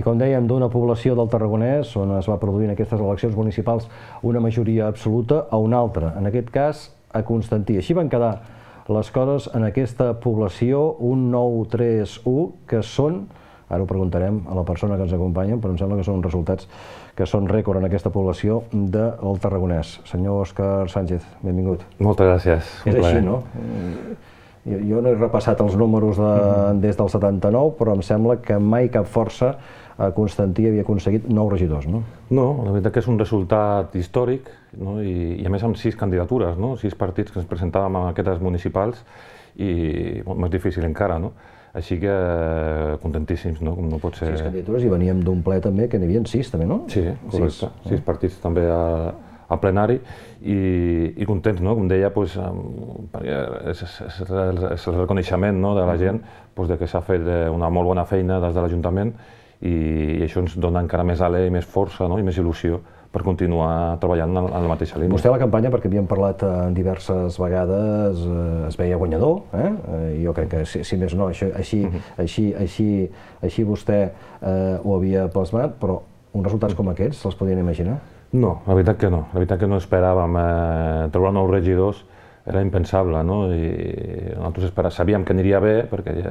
i com dèiem, d'una població del Tarragonès, on es va produir en aquestes eleccions municipals una majoria absoluta, a una altra, en aquest cas a Constantí. Així van quedar les coses en aquesta població, un 9-3-1, que són, ara ho preguntarem a la persona que ens acompanya, però em sembla que són resultats que són rècord en aquesta població del Tarragonès. Senyor Òscar Sánchez, benvingut. Moltes gràcies. És així, no? Jo no he repassat els números des del 79, però em sembla que mai cap força Eh, Constantí havia aconseguit nou regidors, no? No, la veritat que és un resultat històric, no? I, i a més amb sis candidatures, no? sis partits que ens presentàvem a aquestes municipals, i molt més difícil encara, no? Així que eh, contentíssims, no? Com no pot ser... Sis candidatures i veníem d'un ple també, que n'hi havia sis també, no? Sí, correcte. Sis, ah. sis partits també a, a plenari i, i contents, no? com deia, doncs, perquè és, és, és el reconeixement no? de la gent doncs, de que s'ha fet eh, una molt bona feina des de l'Ajuntament i, i això ens dona encara més ale i més força no? i més il·lusió per continuar treballant en, en la mateixa línia. Vostè a la campanya, perquè havíem parlat eh, diverses vegades, eh, es veia guanyador, eh? eh jo crec que si, si més no, això, així, mm -hmm. així, així, així vostè eh, ho havia plasmat, però uns resultats com aquests se'ls podien imaginar? No, la veritat que no. La veritat que no esperàvem eh, trobar nous regidors era impensable, no? I nosaltres esperàvem, sabíem que aniria bé perquè eh,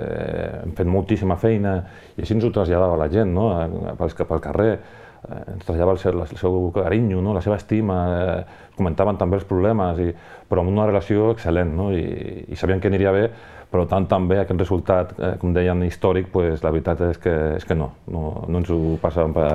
hem fet moltíssima feina i així ens ho traslladava la gent, no? Eh, pel, pel carrer, eh, ens traslladava el seu, el seu carinyo, no? la seva estima, eh, comentaven també els problemes, i, però amb una relació excel·lent, no? I, i sabien que aniria bé, però tant també aquest resultat, eh, com deien, històric, pues, la veritat és que, és que no, no, no ens ho passàvem per,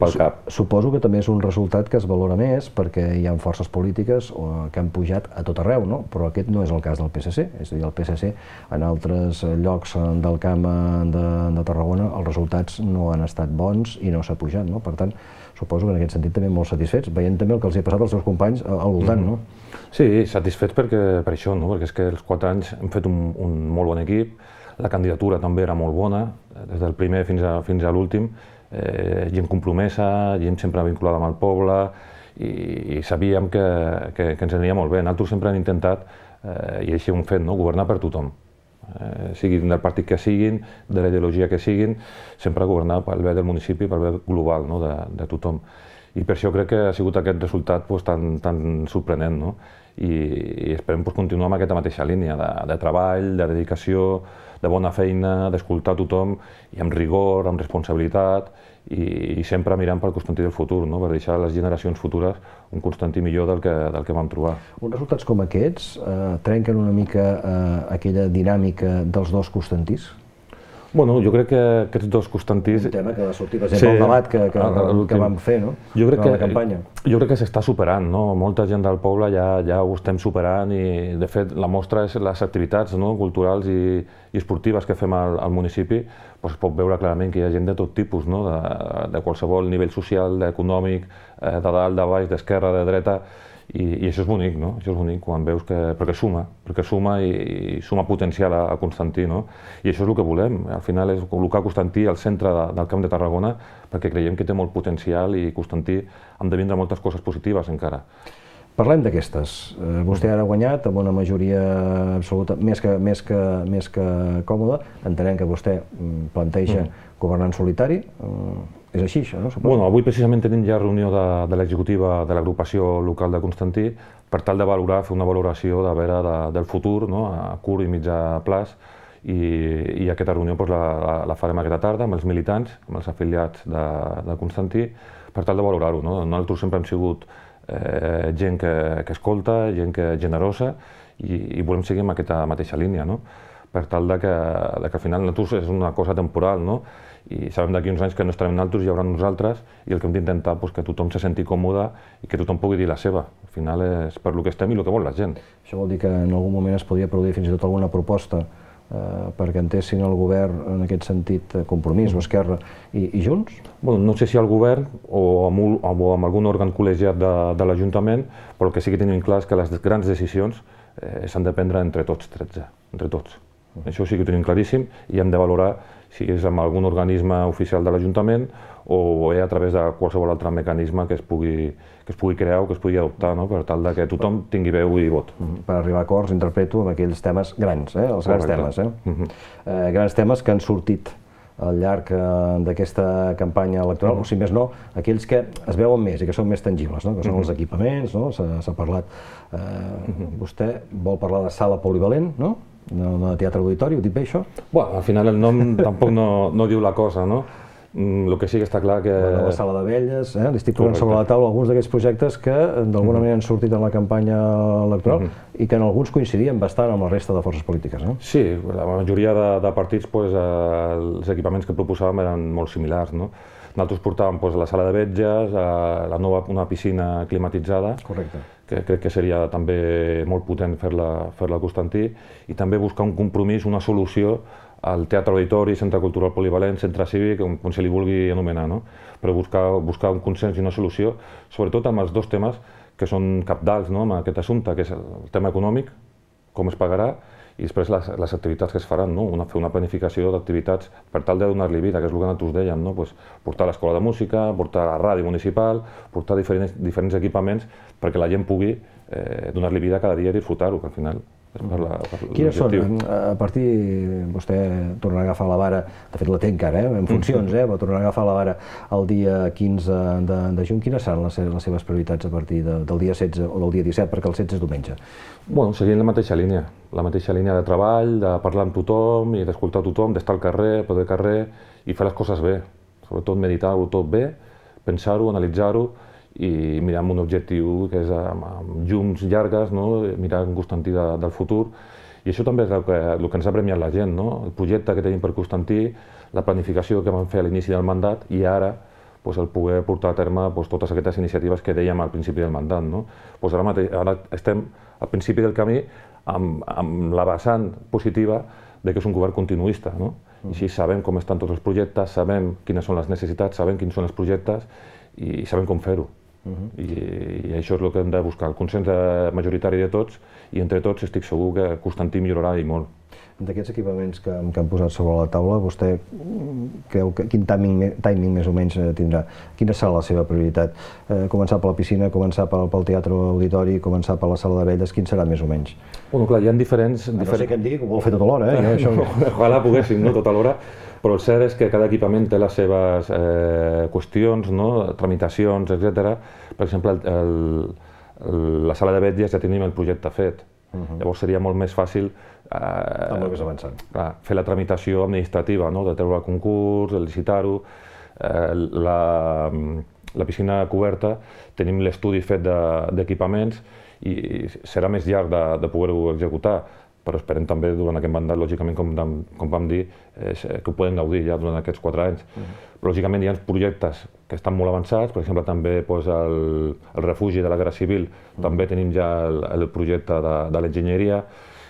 pel cap. Suposo que també és un resultat que es valora més perquè hi ha forces polítiques que han pujat a tot arreu, no? però aquest no és el cas del PSC, és a dir, el PSC en altres eh, llocs del camp eh, de, de Tarragona els resultats no han estat bons i no s'ha pujat, no? per tant, suposo que en aquest sentit també molt satisfets, veient també el que els ha passat als seus companys al voltant, mm -hmm. no? Sí, satisfets perquè, per això, no? perquè és que els quatre anys hem fet un, un molt bon equip, la candidatura també era molt bona, des del primer fins a, fins a l'últim, eh, gent compromesa, gent sempre vinculada amb el poble, i, i sabíem que, que, que ens aniria molt bé. Nosaltres sempre hem intentat, eh, i així ho hem fet, no? governar per tothom eh, siguin del partit que siguin, de la ideologia que siguin, sempre governar pel bé del municipi, pel bé global no? de, de tothom i per això crec que ha sigut aquest resultat doncs, tan, tan sorprenent. No? I, i esperem doncs, continuar amb aquesta mateixa línia de, de treball, de dedicació, de bona feina, d'escoltar tothom i amb rigor, amb responsabilitat i, i sempre mirant pel Constantí del futur, no? per deixar a les generacions futures un Constantí millor del que, del que vam trobar. Uns resultats com aquests eh, trenquen una mica eh, aquella dinàmica dels dos Constantís? Bueno, jo crec que aquests dos Constantins... Un tema que va sortir, per exemple, sí, el debat que, ah, que, que vam fer, no? Jo crec que, la campanya. Jo crec que s'està superant, no? Molta gent del poble ja, ja ho estem superant i, de fet, la mostra és les activitats no? culturals i, i esportives que fem al, al municipi, Pues es pot veure clarament que hi ha gent de tot tipus, no? de, de qualsevol nivell social, econòmic, eh, de dalt, de baix, d'esquerra, de dreta, i, I això és bonic, no? Això és bonic quan veus que... perquè suma, perquè suma i, i suma potencial a, a Constantí, no? I això és el que volem, al final és col·locar Constantí al centre de, del Camp de Tarragona perquè creiem que té molt potencial i Constantí hem de vindre moltes coses positives encara. Parlem d'aquestes. Eh, vostè ara ha guanyat amb una majoria absoluta més que, més que, més que còmoda. Entenem que vostè mm, planteja mm. governar en solitari, mm. És així, això, no? Suposo. Bueno, avui precisament tenim ja reunió de, de l'executiva de l'agrupació local de Constantí per tal de valorar, fer una valoració de veure de, del futur, no? a curt i mitjà plaç, i, i aquesta reunió doncs, la, la, la farem aquesta tarda amb els militants, amb els afiliats de, de Constantí, per tal de valorar-ho. No? Nosaltres sempre hem sigut eh, gent que, que escolta, gent que generosa, i, i volem seguir amb aquesta mateixa línia. No? per tal de que, de que al final nosaltres és una cosa temporal, no? i sabem d'aquí uns anys que no estarem nosaltres, hi haurà nosaltres, i el que hem d'intentar és doncs, que tothom se senti còmode i que tothom pugui dir la seva. Al final és per lo que estem i el que vol la gent. Això vol dir que en algun moment es podria produir fins i tot alguna proposta eh, perquè entessin el govern en aquest sentit, eh, Compromís o Esquerra i, i Junts? Bueno, no sé si al govern o amb, un, o amb algun òrgan col·legiat de, de l'Ajuntament, però el que sí que tenim clar és que les grans decisions eh, s'han de prendre entre tots, 13, entre tots. Això sí que ho tenim claríssim i hem de valorar si és amb algun organisme oficial de l'Ajuntament o bé a través de qualsevol altre mecanisme que es pugui, que es pugui crear o que es pugui adoptar, no? per tal de que tothom tingui veu i vot. Mm-hmm. Per arribar a acords, interpreto, amb aquells temes grans, eh? els grans Correcte. temes. Eh? Uh mm-hmm. -huh. eh, grans temes que han sortit al llarg eh, d'aquesta campanya electoral, mm-hmm. o si més no, aquells que es veuen més i que són més tangibles, no? que són els equipaments, no? s'ha parlat... Eh, Vostè vol parlar de sala polivalent, no? no, no de teatre auditori, ho dic bé això? Bueno, al final el nom tampoc no, no diu la cosa, no? El mm, que sí que està clar que... Bueno, la sala de velles, eh? li estic posant sobre la taula alguns d'aquests projectes que eh, d'alguna mm -hmm. manera han sortit en la campanya electoral mm -hmm. i que en alguns coincidien bastant amb la resta de forces polítiques. Eh? Sí, la majoria de, de partits pues, eh, els equipaments que proposàvem eren molt similars. No? Nosaltres portàvem pues, la sala de vetges, eh, la nova, una piscina climatitzada, Correcte que crec que seria també molt potent fer-la fer a Constantí, i també buscar un compromís, una solució al Teatre Auditori, Centre Cultural Polivalent, Centre Cívic, com, com se li vulgui anomenar, no? però buscar, buscar un consens i una solució, sobretot amb els dos temes que són capdals no? amb aquest assumpte, que és el tema econòmic, com es pagarà, i després les, les activitats que es faran, no? una, fer una planificació d'activitats per tal de donar-li vida, que és el que nosaltres dèiem, no? pues, portar l'escola de música, portar la ràdio municipal, portar diferents, diferents equipaments perquè la gent pugui eh, donar-li vida cada dia i disfrutar-ho, que al final per la, per Quines són? A partir, vostè tornarà a agafar la vara, de fet la té encara, eh? en funcions, eh? va tornar a agafar la vara el dia 15 de, de juny. Quines seran les, les seves prioritats a partir de, del dia 16 o del dia 17, perquè el 16 és diumenge? Bueno, seguint la mateixa línia, la mateixa línia de treball, de parlar amb tothom i d'escoltar tothom, d'estar al carrer, poder carrer i fer les coses bé, sobretot meditar-ho tot bé, pensar-ho, analitzar-ho, i mirar amb un objectiu que és amb, amb llums llargues, no? mirar amb Constantí de, del futur. I això també és el que, el que ens ha premiat la gent, no? el projecte que tenim per Constantí, la planificació que vam fer a l'inici del mandat i ara pues, el poder portar a terme pues, totes aquestes iniciatives que dèiem al principi del mandat. No? Pues ara, mateix, ara estem al principi del camí amb, amb la vessant positiva de que és un govern continuista. No? I així sabem com estan tots els projectes, sabem quines són les necessitats, sabem quins són els projectes i sabem com fer-ho. Uh -huh. I, I això és el que hem de buscar, el consens majoritari de tots, i entre tots estic segur que Constantí millorarà i molt. D'aquests equipaments que, que han posat sobre la taula, vostè creu que quin timing, timing més o menys eh, tindrà? Quina serà la seva prioritat? Eh, començar per la piscina, començar pel, pel teatre auditori, començar per la sala de velles, quin serà més o menys? Bueno, clar, hi ha diferents... A diferents... no sé que em digui que ho vol fer tota l'hora, eh? Jo, això... Ojalà poguéssim, no? Tota l'hora. Però el cert és que cada equipament té les seves eh, qüestions, no? tramitacions, etc. Per exemple, el, el, la sala de vetlles ja tenim el projecte fet. Uh mhm. -huh. Llavors seria molt més fàcil Eh, amb el que és avançant. Clar, fer la tramitació administrativa, no? de treure el concurs, de licitar-ho, eh, la, la piscina coberta, tenim l'estudi fet d'equipaments de, i, i serà més llarg de, de poder-ho executar però esperem també durant aquest mandat, lògicament, com, com vam dir, eh, que ho podem gaudir ja durant aquests quatre anys. Mm Lògicament hi ha projectes que estan molt avançats, per exemple, també doncs, el, el refugi de la Guerra Civil, mm també tenim ja el, el projecte de, de l'enginyeria,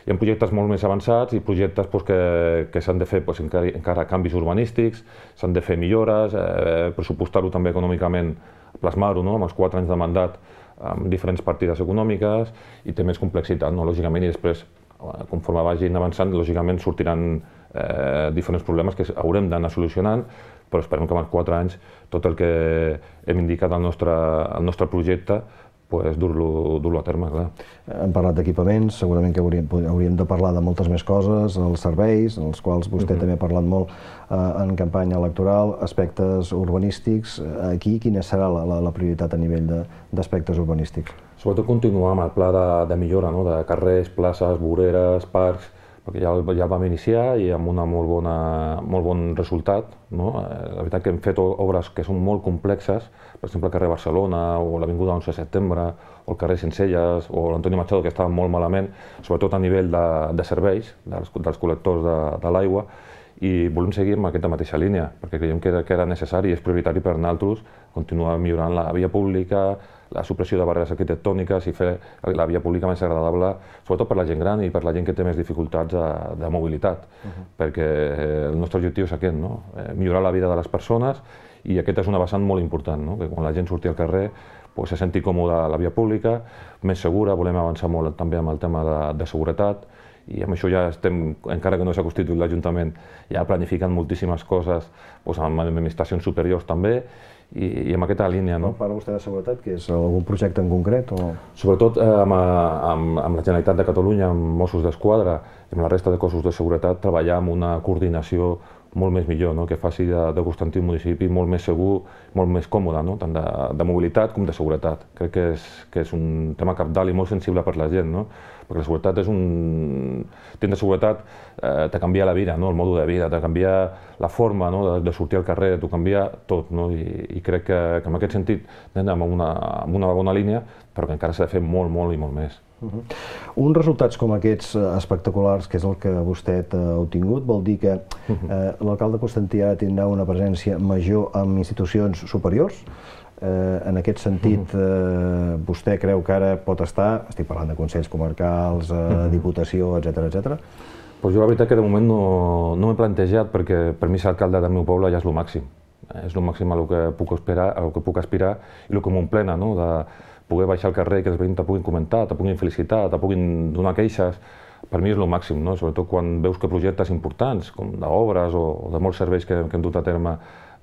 hi ha projectes molt més avançats i projectes doncs, que, que s'han de fer doncs, encara, encara canvis urbanístics, s'han de fer millores, eh, pressupostar-ho també econòmicament, plasmar-ho no? amb els quatre anys de mandat amb diferents partides econòmiques i té més complexitat, no? lògicament, i després eh, conforme vagin avançant, lògicament sortiran eh, diferents problemes que haurem d'anar solucionant, però esperem que en els quatre anys tot el que hem indicat al nostre, al nostre projecte pues, dur-lo dur a terme. Clar. Hem parlat d'equipaments, segurament que hauríem, hauríem de parlar de moltes més coses, els serveis, els quals vostè uh mhm. -huh. també ha parlat molt eh, en campanya electoral, aspectes urbanístics, eh, aquí quina serà la, la, la prioritat a nivell d'aspectes urbanístics? Sobretot continuar amb el pla de, de millora, no? de carrers, places, voreres, parcs, perquè ja, ja el vam iniciar i amb una molt, bona, molt bon resultat. No? Eh, la veritat que hem fet obres que són molt complexes, per exemple el carrer Barcelona, o l'Avinguda 11 de setembre, o el carrer Sencelles, o l'Antoni Machado, que estava molt malament, sobretot a nivell de, de serveis, dels, dels col·lectors de, de l'aigua, i volem seguir amb aquesta mateixa línia, perquè creiem que era, que era necessari i és prioritari per nosaltres continuar millorant la via pública, la supressió de barreres arquitectòniques i fer la via pública més agradable, sobretot per la gent gran i per la gent que té més dificultats de, eh, de mobilitat, uh -huh. perquè eh, el nostre objectiu és aquest, no? Eh, millorar la vida de les persones i aquest és una vessant molt important, no? que quan la gent surti al carrer pues, se senti còmoda la via pública, més segura, volem avançar molt també amb el tema de, de seguretat, i amb això ja estem, encara que no s'ha constituït l'Ajuntament, ja planificant moltíssimes coses doncs, amb administracions superiors també, i, i amb aquesta línia. No? Parla vostè de seguretat, que és algun projecte en concret? O... Sobretot eh, amb, eh, amb, amb la Generalitat de Catalunya, amb Mossos d'Esquadra i amb la resta de cossos de seguretat, treballar amb una coordinació molt més millor, no? que faci de, de Constantí un municipi molt més segur, molt més còmode, no? tant de, de mobilitat com de seguretat. Crec que és, que és un tema capdalt i molt sensible per la gent, no? perquè la seguretat és un... Tens de seguretat eh, te canvia la vida, no? el mòdul de vida, te canvia la forma no? de, de sortir al carrer, t'ho canvia tot. No? I, I crec que, que en aquest sentit anem amb una, amb una bona línia, però que encara s'ha de fer molt, molt i molt més. -huh. Mhm. Uns resultats com aquests eh, espectaculars, que és el que vostè eh, ha obtingut, vol dir que mhm. eh, l'alcalde Constantí ara tindrà una presència major en institucions superiors? Eh, en aquest sentit, mhm. eh, vostè creu que ara pot estar, estic parlant de consells comarcals, eh, diputació, etc etc. Pues jo la veritat que de moment no, no m'he plantejat perquè per mi ser alcalde del meu poble ja és el màxim. És el màxim a el que puc esperar, a el que puc aspirar i el que m'omplena, no? De, poder baixar al carrer i que els veïns te puguin comentar, te puguin felicitar, te puguin donar queixes, per mi és el màxim, no? sobretot quan veus que projectes importants, com d'obres o de molts serveis que, que hem dut a terme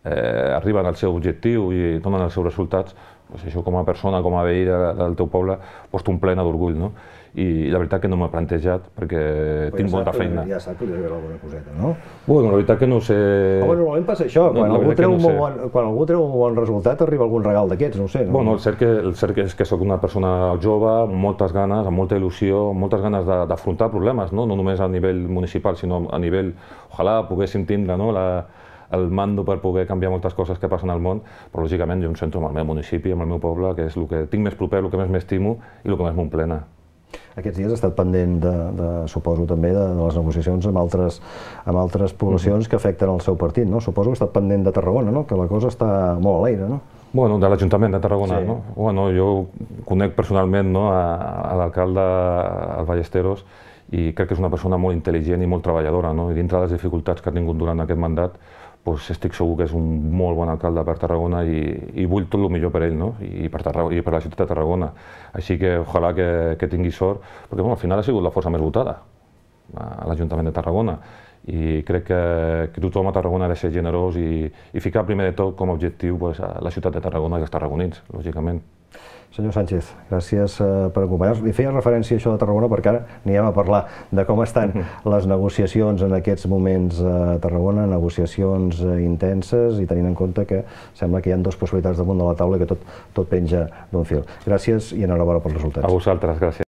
eh, arriben al seu objectiu i donen els seus resultats, doncs això com a persona, com a veí de, del teu poble, doncs un plena d'orgull, no? I la veritat que no m'he plantejat perquè tinc ja molta feina. Ja saps que li haver alguna coseta, no? Bueno, la veritat que no sé... Home, normalment passa això, no, quan, algú treu no un bon, quan algú treu un bon resultat arriba algun regal d'aquests, no sé. No? Bueno, el cert, que, el cert és que sóc una persona jove, amb moltes ganes, amb molta il·lusió, amb moltes ganes d'afrontar problemes, no? no només a nivell municipal, sinó a nivell... Ojalà poguéssim tindre no? la, el mando per poder canviar moltes coses que passen al món, però lògicament jo em sento amb el meu municipi, amb el meu poble, que és el que tinc més proper, el que més m'estimo i el que més m'omplena. Aquests dies ha estat pendent, de, de, suposo també, de, de les negociacions amb altres, amb altres poblacions que afecten el seu partit, no? Suposo que ha estat pendent de Tarragona, no? Que la cosa està molt a l'aire, no? Bueno, de l'Ajuntament de Tarragona, sí. no? Bueno, jo conec personalment no, a, a l'alcalde, al Ballesteros, i crec que és una persona molt intel·ligent i molt treballadora, no? I dintre de les dificultats que ha tingut durant aquest mandat, doncs estic segur que és un molt bon alcalde per Tarragona i, i vull tot el millor per ell no? I, per Tarragona, i per la ciutat de Tarragona. Així que ojalà que, que tingui sort, perquè bueno, al final ha sigut la força més votada a l'Ajuntament de Tarragona i crec que, que tothom a Tarragona ha de ser generós i, i ficar primer de tot com a objectiu pues, a la ciutat de Tarragona i els tarragonins, lògicament. Senyor Sánchez, gràcies eh, per acompanyar-nos. Li feia referència a això de Tarragona perquè ara anirem a parlar de com estan les negociacions en aquests moments a Tarragona, negociacions eh, intenses i tenint en compte que sembla que hi ha dues possibilitats damunt de la taula i que tot, tot penja d'un fil. Gràcies i enhorabona pels resultats. A vosaltres, gràcies.